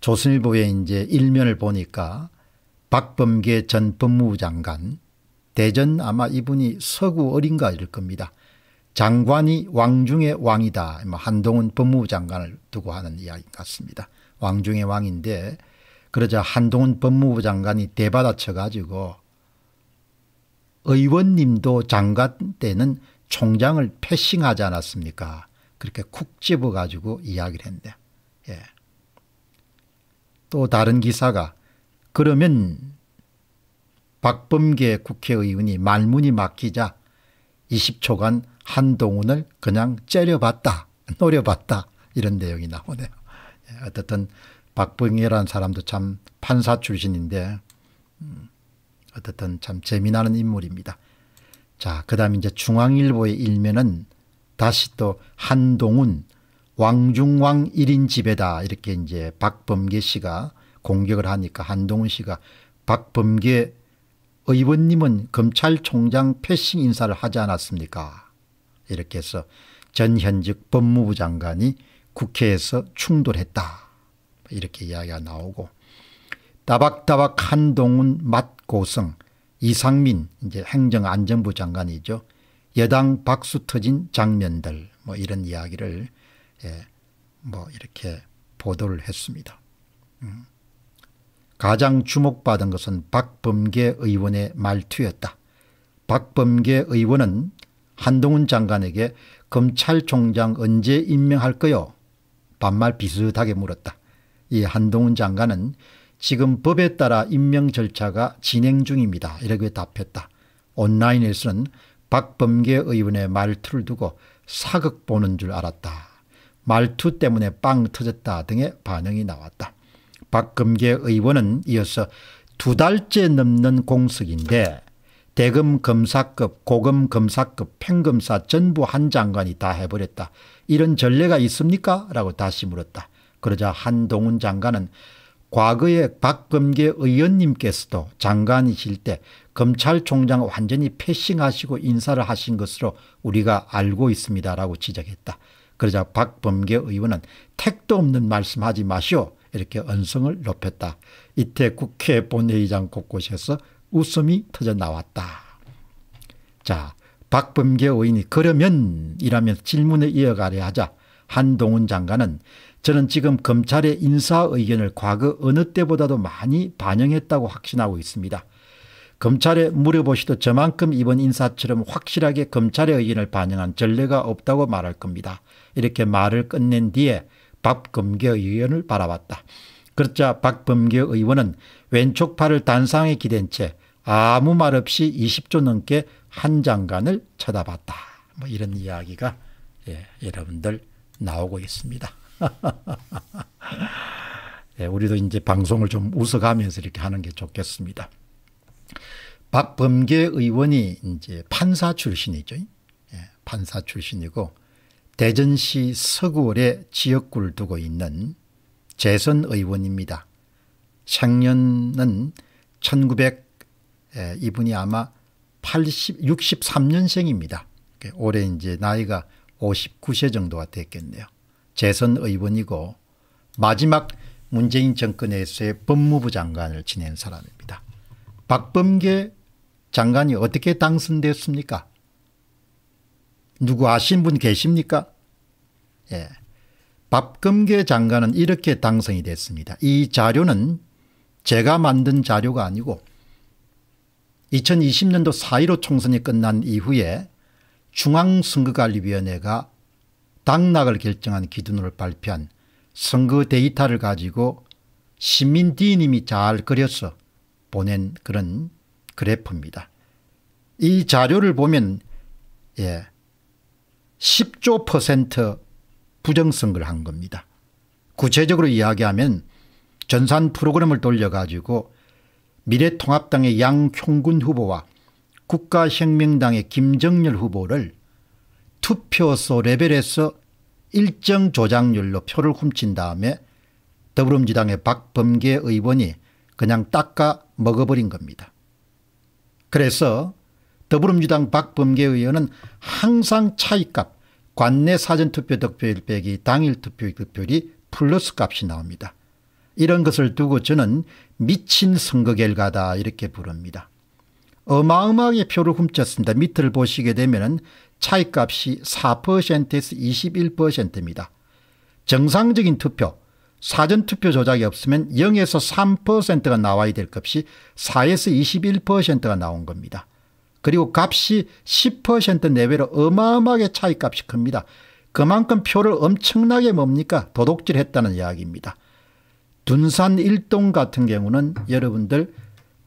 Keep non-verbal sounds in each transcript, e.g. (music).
조선일보의 이제 일면을 보니까 박범계 전 법무부 장관 대전 아마 이분이 서구 어린가일 겁니다. 장관이 왕중의 왕이다. 뭐 한동훈 법무부 장관을 두고 하는 이야기 같습니다. 왕중의 왕인데 그러자 한동훈 법무부 장관이 대받아쳐 가지고 의원님도 장관 때는 총장을 패싱하지 않았습니까 그렇게 쿡 집어가지고 이야기를 했는데 또 다른 기사가 그러면 박범계 국회의원이 말문이 막히자 20초간 한동훈을 그냥 째려봤다 노려봤다 이런 내용이 나오네요. 예, 어쨌든 박범계라는 사람도 참 판사 출신인데 음, 어쨌든 참 재미나는 인물입니다. 자, 그 다음 이제 중앙일보의 일면은 다시 또 한동훈 왕중왕 1인 집에다 이렇게 이제 박범계 씨가 공격을 하니까 한동훈 씨가 박범계 의원님은 검찰총장 패싱 인사를 하지 않았습니까 이렇게 해서 전현직 법무부 장관이 국회에서 충돌했다 이렇게 이야기가 나오고 따박따박 한동훈 맛고성 이상민 이제 행정안전부 장관이죠. 여당 박수 터진 장면들 뭐 이런 이야기를 예, 뭐 이렇게 보도를 했습니다. 음. 가장 주목받은 것은 박범계 의원의 말투였다. 박범계 의원은 한동훈 장관에게 검찰총장 언제 임명할 거요? 반말 비슷하게 물었다. 이 한동훈 장관은 지금 법에 따라 임명 절차가 진행 중입니다. 이렇게 답했다. 온라인에서는 박범계 의원의 말투를 두고 사극 보는 줄 알았다. 말투 때문에 빵 터졌다 등의 반응이 나왔다. 박금계 의원은 이어서 두 달째 넘는 공석인데 대검 검사급 고검 검사급 평검사 전부 한 장관이 다 해버렸다. 이런 전례가 있습니까? 라고 다시 물었다. 그러자 한동훈 장관은 과거에 박범계 의원님께서도 장관이실 때 검찰총장 완전히 패싱하시고 인사를 하신 것으로 우리가 알고 있습니다라고 지적했다. 그러자 박범계 의원은 택도 없는 말씀하지 마시오 이렇게 언성을 높였다. 이때 국회 본회의장 곳곳에서 웃음이 터져 나왔다. 자 박범계 의원이 그러면 이라면서 질문에 이어가려 하자 한동훈 장관은 저는 지금 검찰의 인사 의견을 과거 어느 때보다도 많이 반영했다고 확신하고 있습니다. 검찰에 물어보시도 저만큼 이번 인사처럼 확실하게 검찰의 의견을 반영한 전례가 없다고 말할 겁니다. 이렇게 말을 끝낸 뒤에 박범계 의원을 바라봤다. 그러자 박범계 의원은 왼쪽 팔을 단상에 기댄 채 아무 말 없이 20초 넘게 한 장관을 쳐다봤다. 뭐 이런 이야기가 예, 여러분들 나오고 있습니다. (laughs) 예, 우리도 이제 방송을 좀 웃어가면서 이렇게 하는 게 좋겠습니다. 박범계 의원이 이제 판사 출신이죠. 예, 판사 출신이고 대전시 서구월에 지역구를 두고 있는 재선 의원입니다. 생년은 1900 예, 이분이 아마 80 63년생입니다. 예, 올해 이제 나이가 59세 정도가 됐겠네요. 재선 의원이고 마지막 문재인 정권에서의 법무부 장관을 지낸 사람입니다. 박범계 장관이 어떻게 당선됐습니까? 누구 아신 분 계십니까? 예. 박범계 장관은 이렇게 당선이 됐습니다. 이 자료는 제가 만든 자료가 아니고 2020년도 4.15 총선이 끝난 이후에 중앙선거관리위원회가 당락을 결정한 기준으로 발표한 선거 데이터를 가지고 시민디님이 잘 그려서 보낸 그런 그래프입니다. 이 자료를 보면 예, 10조 퍼센트 부정선거를 한 겁니다. 구체적으로 이야기하면 전산 프로그램을 돌려가지고 미래통합당의 양형군 후보와 국가혁명당의 김정렬 후보를 투표소 레벨에서 일정 조작률로 표를 훔친 다음에 더불어민주당의 박범계 의원이 그냥 닦아 먹어버린 겁니다. 그래서 더불어민주당 박범계 의원은 항상 차이값 관내 사전투표 득표율 빼기 당일 투표 득표율이 플러스 값이 나옵니다. 이런 것을 두고 저는 미친 선거 결과다 이렇게 부릅니다. 어마어마하게 표를 훔쳤습니다. 밑을 보시게 되면 차이값이 4%에서 21%입니다. 정상적인 투표 사전투표 조작이 없으면 0에서 3%가 나와야 될 값이 4에서 21%가 나온 겁니다. 그리고 값이 10% 내외로 어마어마하게 차이값이 큽니다. 그만큼 표를 엄청나게 뭡니까 도둑질했다는 이야기입니다. 둔산 일동 같은 경우는 여러분들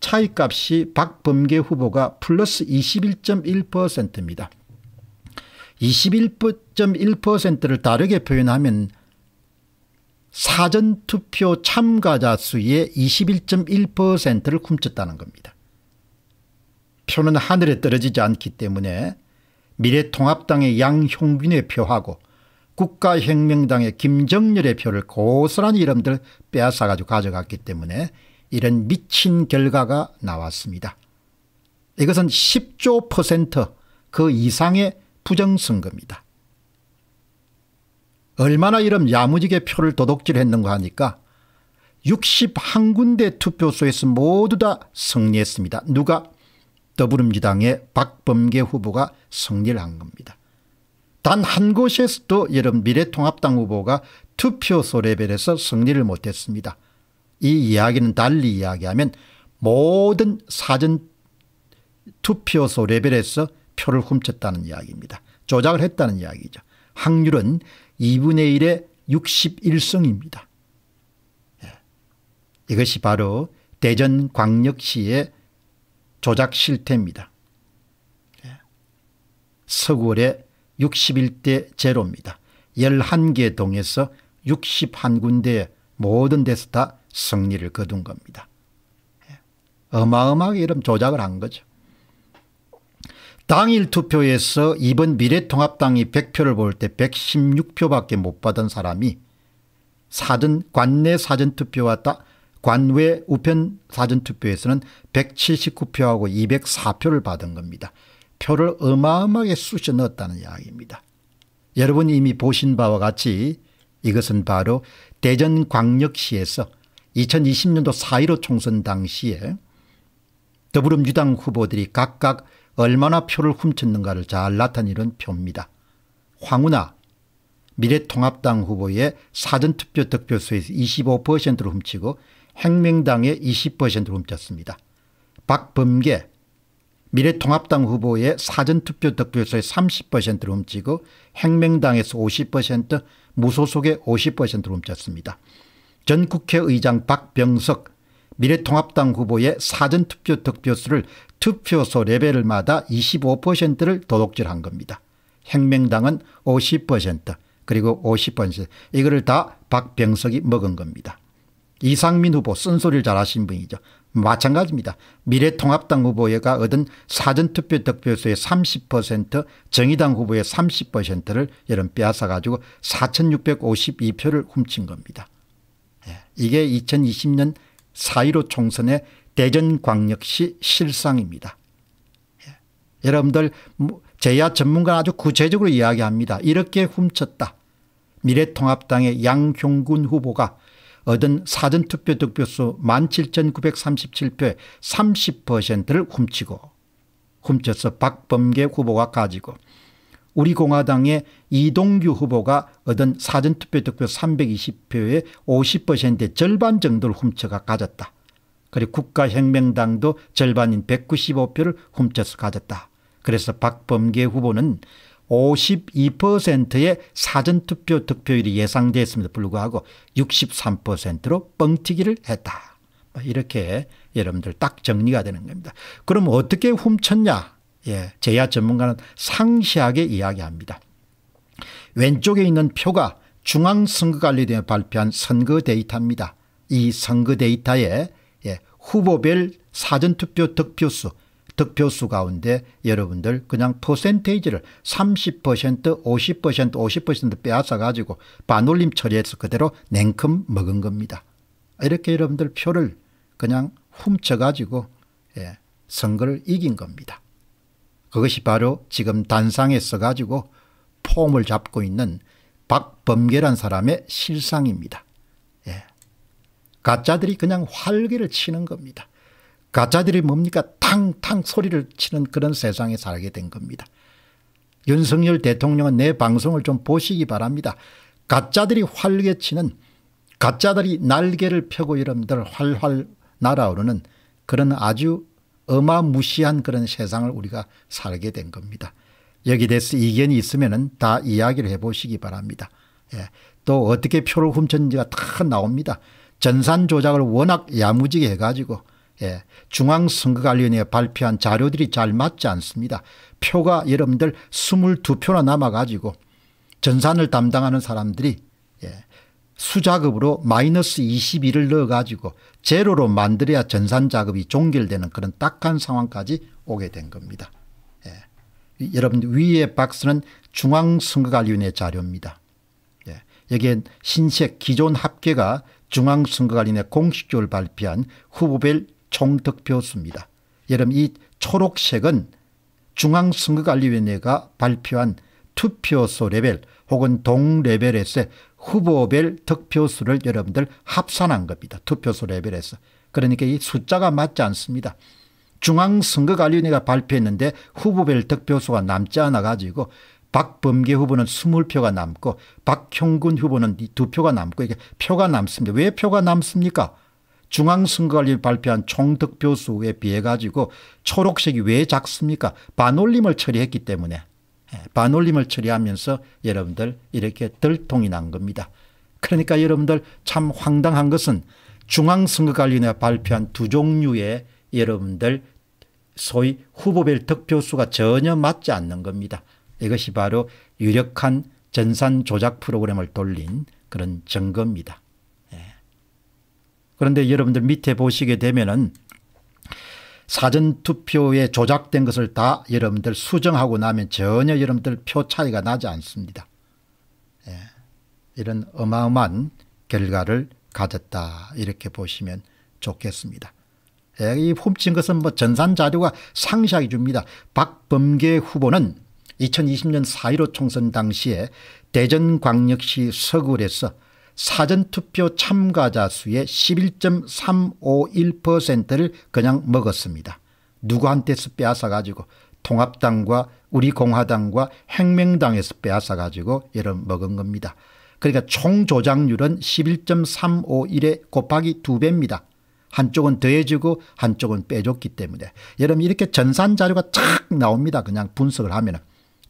차이값이 박범계 후보가 플러스 21.1%입니다. 21.1%를 다르게 표현하면 사전투표 참가자 수의 21.1%를 훔쳤다는 겁니다. 표는 하늘에 떨어지지 않기 때문에 미래통합당의 양형균의 표하고 국가혁명당의 김정렬의 표를 고스란히 이름들 빼앗아가지고 가져갔기 때문에 이런 미친 결과가 나왔습니다. 이것은 10조 퍼센트 그 이상의 부정선거입니다. 얼마나 이런 야무지게 표를 도둑질했는가 하니까 61군데 투표소에서 모두 다 승리했습니다. 누가? 더불어민주당의 박범계 후보가 승리를 한 겁니다. 단 한 곳에서도 여러 미래통합당 후보가 투표소 레벨에서 승리를 못했습니다. 이 이야기는 달리 이야기하면 모든 사전 투표소 레벨에서 표를 훔쳤다는 이야기입니다. 조작을 했다는 이야기죠. 확률은 2분의 1의 61승입니다. 예. 이것이 바로 대전광역시의 조작 실태입니다. 예. 서구월의 61대 제입니다 11개 동에서 61군데의 모든 데서 다 승리를 거둔 겁니다. 예. 어마어마하게 이런 조작을 한 거죠. 당일 투표에서 이번 미래통합당이 100표를 볼 때 116표밖에 못 받은 사람이 사전 관내 사전투표와 관외 우편 사전투표에서는 179표하고 204표를 받은 겁니다. 표를 어마어마하게 쑤셔 넣었다는 이야기입니다. 여러분 이미 보신 바와 같이 이것은 바로 대전광역시에서 2020년도 4.15 총선 당시에 더불어민주당 후보들이 각각 얼마나 표를 훔쳤는가를 잘 나타내는 표입니다. 황운하 미래통합당 후보의 사전투표 득표수에서 25%를 훔치고 혁명당의 20%를 훔쳤습니다. 박범계 미래통합당 후보의 사전투표 득표수의 30%를 훔치고 혁명당에서 50% 무소속의 50%를 훔쳤습니다. 전 국회의장 박병석 미래통합당 후보의 사전투표 득표수를 투표소 레벨마다 25%를 도둑질한 겁니다. 혁명당은 50% 그리고 50% 이거를 다 박병석이 먹은 겁니다. 이상민 후보 쓴소리를 잘하신 분이죠. 마찬가지입니다. 미래통합당 후보가 얻은 사전투표 득표수의 30% 정의당 후보의 30%를 여름 빼앗아가지고 4652표를 훔친 겁니다. 예, 이게 2020년 4.15 총선의 대전광역시 실상입니다. 예. 여러분들 뭐, 제야 전문가 아주 구체적으로 이야기합니다. 이렇게 훔쳤다. 미래통합당의 양형군 후보가 얻은 사전투표 득표수 17,937표의 30%를 훔치고 훔쳐서 박범계 후보가 가지고 우리공화당의 이동규 후보가 얻은 사전투표 득표 320표의 50%의 절반 정도를 훔쳐가 가졌다. 그리고 국가혁명당도 절반인 195표를 훔쳐서 가졌다. 그래서 박범계 후보는 52%의 사전투표 득표율이 예상됐음에도 불구하고 63%로 뻥튀기를 했다. 뭐 이렇게 여러분들 딱 정리가 되는 겁니다. 그럼 어떻게 훔쳤냐? 예, 제야 전문가는 상시하게 이야기합니다. 왼쪽에 있는 표가 중앙선거관리대원회 발표한 선거 데이터입니다. 이 선거 데이터에 후보별 사전투표 득표수 득표수 가운데 여러분들 그냥 퍼센테이지를 30% 50% 50% 빼앗아 가지고 반올림 처리해서 그대로 냉큼 먹은 겁니다. 이렇게 여러분들 표를 그냥 훔쳐 가지고 예, 선거를 이긴 겁니다. 그것이 바로 지금 단상에 써가지고 폼을 잡고 있는 박범계란 사람의 실상입니다. 가짜들이 그냥 활기를 치는 겁니다. 가짜들이 뭡니까 탕탕 소리를 치는 그런 세상에 살게 된 겁니다. 윤석열 대통령은 내 방송을 좀 보시기 바랍니다. 가짜들이 활개 치는 가짜들이 날개를 펴고 여러분들 활활 날아오르는 그런 아주 어마무시한 그런 세상을 우리가 살게 된 겁니다. 여기 대해서 이견이 있으면 다 이야기를 해보시기 바랍니다. 예, 또 어떻게 표를 훔쳤는지가 다 나옵니다. 전산 조작을 워낙 야무지게 해가지고 예, 중앙선거관리위원회에 발표한 자료들이 잘 맞지 않습니다. 표가 여러분들 22표나 남아가지고 전산을 담당하는 사람들이 예, 수작업으로 마이너스 22를 넣어가지고 제로로 만들어야 전산 작업이 종결되는 그런 딱한 상황까지 오게 된 겁니다. 예, 여러분 위에 박스는 중앙선거관리위원회 자료입니다. 예, 여기엔 신색 기존 합계가 중앙선거관리의 공식적으로 발표한 후보별 총득표 수입니다. 여러분 이 초록색은 중앙선거관리위원회가 발표한 투표소 레벨 혹은 동레벨에서 후보별 득표수를 여러분들 합산한 겁니다. 투표소 레벨에서. 그러니까 이 숫자가 맞지 않습니다. 중앙선거관리위원회가 발표했는데 후보별 득표수가 남지 않아가지고 박범계 후보는 20표가 남고 박형근 후보는 2표가 남고 이게 표가 남습니다. 왜 표가 남습니까? 중앙선거관리 발표한 총득표 수에 비해 가지고 초록색이 왜 작습니까? 반올림을 처리했기 때문에 예, 반올림을 처리하면서 여러분들 이렇게 들통이 난 겁니다. 그러니까 여러분들 참 황당한 것은 중앙선거관리위원회가 발표한 두 종류의 여러분들 소위 후보별 득표수가 전혀 맞지 않는 겁니다. 이것이 바로 유력한 전산 조작 프로그램을 돌린 그런 증거입니다. 예. 그런데 여러분들 밑에 보시게 되면은 사전투표에 조작된 것을 다 여러분들 수정하고 나면 전혀 여러분들 표 차이가 나지 않습니다. 예. 이런 어마어마한 결과를 가졌다 이렇게 보시면 좋겠습니다. 예. 이 훔친 것은 뭐 전산 자료가 상시하게 줍니다. 박범계 후보는 2020년 4.15 총선 당시에 대전광역시 서구에서 사전투표 참가자 수의 11.351%를 그냥 먹었습니다. 누구한테서 빼앗아가지고 통합당과 우리 공화당과 혁명당에서 빼앗아가지고 여를 먹은 겁니다. 그러니까 총 조작률은 11.351에 곱하기 2배입니다. 한쪽은 더해지고 한쪽은 빼줬기 때문에 여러분 이렇게 전산 자료가 착 나옵니다. 그냥 분석을 하면 은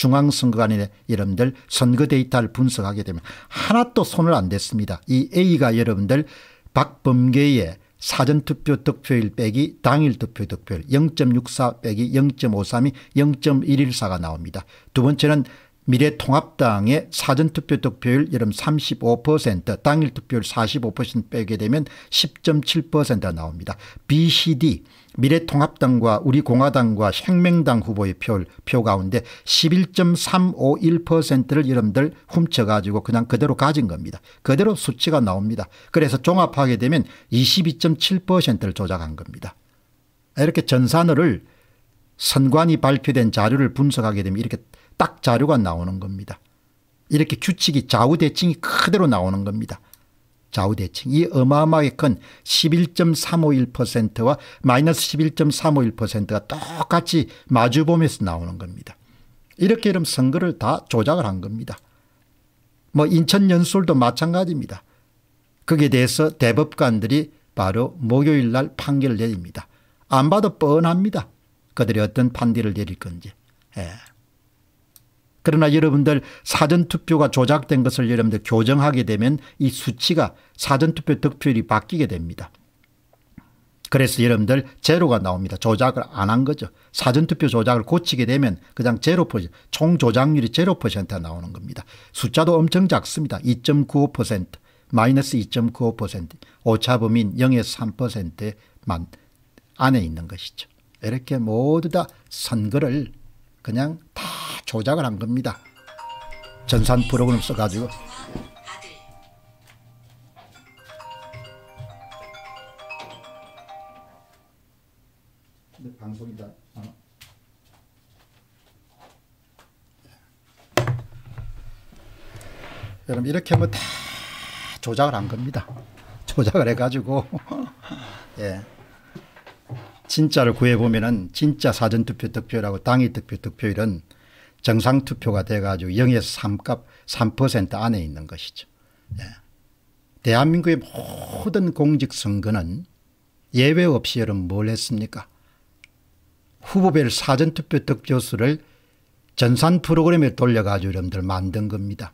중앙선거관의 여러분들 선거 데이터를 분석하게 되면 하나 또 손을 안 댔습니다. 이 A가 여러분들 박범계의 사전투표 득표율 빼기 당일 투표 득표율 0.64 빼기 0.53이 0.114가 나옵니다. 두 번째는 미래통합당의 사전투표 득표율 여름 35% 당일 투표율45% 빼게 되면 10.7%가 나옵니다. BCD 미래통합당과 우리공화당과 혁명당 후보의 표, 표 가운데 11.351%를 여러분들 훔쳐가지고 그냥 그대로 가진 겁니다. 그대로 수치가 나옵니다. 그래서 종합하게 되면 22.7%를 조작한 겁니다. 이렇게 전산을 선관위 발표된 자료를 분석하게 되면 이렇게 딱 자료가 나오는 겁니다. 이렇게 규칙이 좌우대칭이 그대로 나오는 겁니다. 좌우대칭. 이 어마어마하게 큰 11.351%와 마이너스 11.351%가 똑같이 마주보면서 나오는 겁니다. 이렇게 이름 선거를 다 조작을 한 겁니다. 뭐 인천 연술도 마찬가지입니다. 거기에 대해서 대법관들이 바로 목요일 날 판결을 내립니다. 안 봐도 뻔합니다. 그들이 어떤 판결을 내릴 건지. 예. 그러나 여러분들 사전투표가 조작된 것을 여러분들 교정하게 되면 이 수치가 사전투표 득표율이 바뀌게 됩니다. 그래서 여러분들 제로가 나옵니다. 조작을 안 한 거죠. 사전투표 조작을 고치게 되면 그냥 제로 퍼센총 조작률이 제로 퍼센트가 나오는 겁니다. 숫자도 엄청 작습니다. 2.95%, 마이너스 2.95%, 오차범인 0에서 3%만 안에 있는 것이죠. 이렇게 모두 다 선거를 그냥 다 조작을 한 겁니다. 전산 프로그램 써가지고. 네, 방송이다. 어. 여러분 이렇게 뭐다 조작을 한 겁니다. 조작을 해가지고 (laughs) 예. 진짜를 구해보면 진짜 사전투표 득표율고 당일 득표 득표율은 정상투표가 돼가지고 0에서 3값 3% 안에 있는 것이죠. 예. 대한민국의 모든 공직선거는 예외 없이 여러분 뭘 했습니까? 후보별 사전투표 득표수를 전산 프로그램에 돌려가지고 여러분들 만든 겁니다.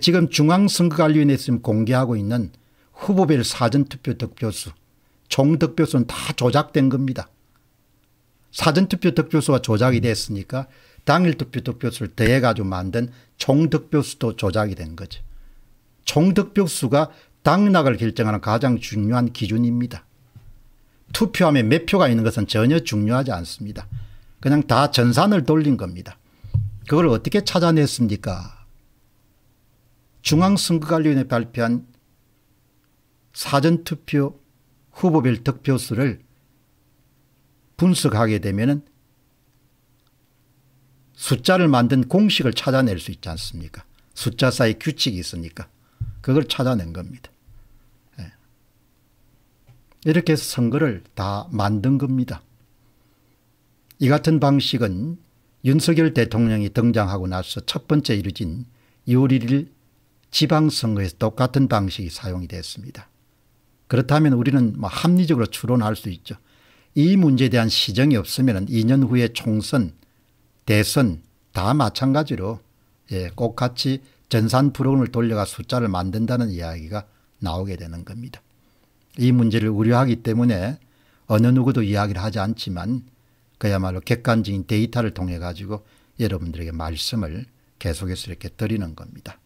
지금 중앙선거관리위원회에서 공개하고 있는 후보별 사전투표 득표수 총득표수는 다 조작된 겁니다. 사전투표 득표수가 조작이 됐으니까 당일 득표 득표수를 더해가지고 만든 총득표수도 조작이 된 거죠. 총득표수가 당락을 결정하는 가장 중요한 기준입니다. 투표함에 몇 표가 있는 것은 전혀 중요하지 않습니다. 그냥 다 전산을 돌린 겁니다. 그걸 어떻게 찾아냈습니까? 중앙선거관리위원회 발표한 사전투표 후보별 득표수를 분석하게 되면 은 숫자를 만든 공식을 찾아낼 수 있지 않습니까? 숫자 사이 규칙이 있으니까 그걸 찾아낸 겁니다. 예. 이렇게 해서 선거를 다 만든 겁니다. 이 같은 방식은 윤석열 대통령이 등장하고 나서 첫 번째 이루어진 2월 1일 지방선거에서 똑같은 방식이 사용이 됐습니다. 그렇다면 우리는 뭐 합리적으로 추론할 수 있죠. 이 문제에 대한 시정이 없으면 2년 후에 총선 대선 다 마찬가지로 예, 꼭 같이 전산 프로그램을 돌려가 숫자를 만든다는 이야기가 나오게 되는 겁니다. 이 문제를 우려하기 때문에 어느 누구도 이야기를 하지 않지만 그야말로 객관적인 데이터를 통해 가지고 여러분들에게 말씀을 계속해서 이렇게 드리는 겁니다.